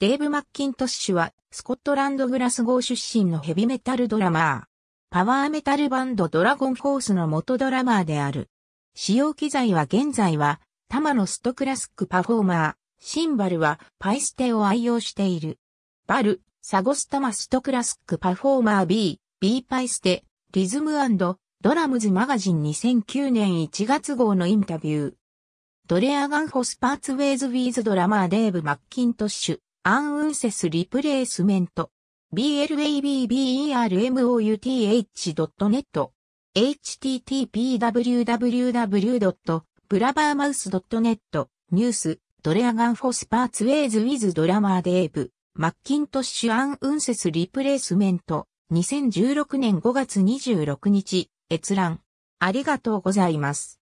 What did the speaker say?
デーブ・マッキントッシュは、スコットランドグラスゴー出身のヘビメタルドラマー。パワーメタルバンドドラゴンコースの元ドラマーである。使用機材は現在は、タマのストクラスックパフォーマー、シンバルはパイステを愛用している。バル、サゴスタマストクラスックパフォーマー B、B パイステ、リズムドラムズマガジン2009年1月号のインタビュー。ドレアガンホスパーツウェイズウィーズドラマーデーブ・マッキントッシュ。アンウンセスリプレースメント。blabbermouth.net http://www.bravermouse.net ニュースドレアガンフォスパーツウェイズウィズドラマーデーブマッキントッシュアンウンセスリプレースメント2016年5月26日閲覧ありがとうございます。